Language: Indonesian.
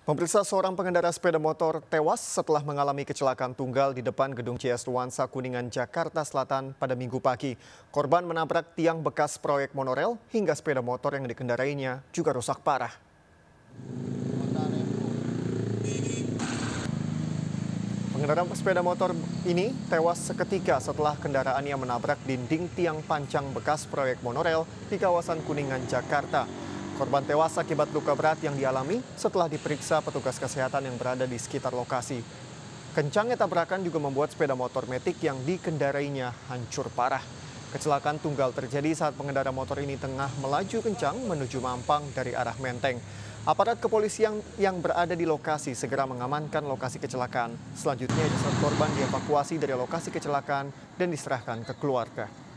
Pemirsa seorang pengendara sepeda motor tewas setelah mengalami kecelakaan tunggal di depan gedung CS Nuansa Kuningan, Jakarta Selatan pada minggu pagi. Korban menabrak tiang bekas proyek monorel hingga sepeda motor yang dikendarainya juga rusak parah. Pengendara sepeda motor ini tewas seketika setelah kendaraannya menabrak dinding tiang panjang bekas proyek monorel di kawasan Kuningan, Jakarta. Korban tewas akibat luka berat yang dialami setelah diperiksa petugas kesehatan yang berada di sekitar lokasi. Kencangnya tabrakan juga membuat sepeda motor metik yang dikendarainya hancur parah. Kecelakaan tunggal terjadi saat pengendara motor ini tengah melaju kencang menuju Mampang dari arah Menteng. Aparat kepolisian yang berada di lokasi segera mengamankan lokasi kecelakaan. Selanjutnya jasad korban dievakuasi dari lokasi kecelakaan dan diserahkan ke keluarga.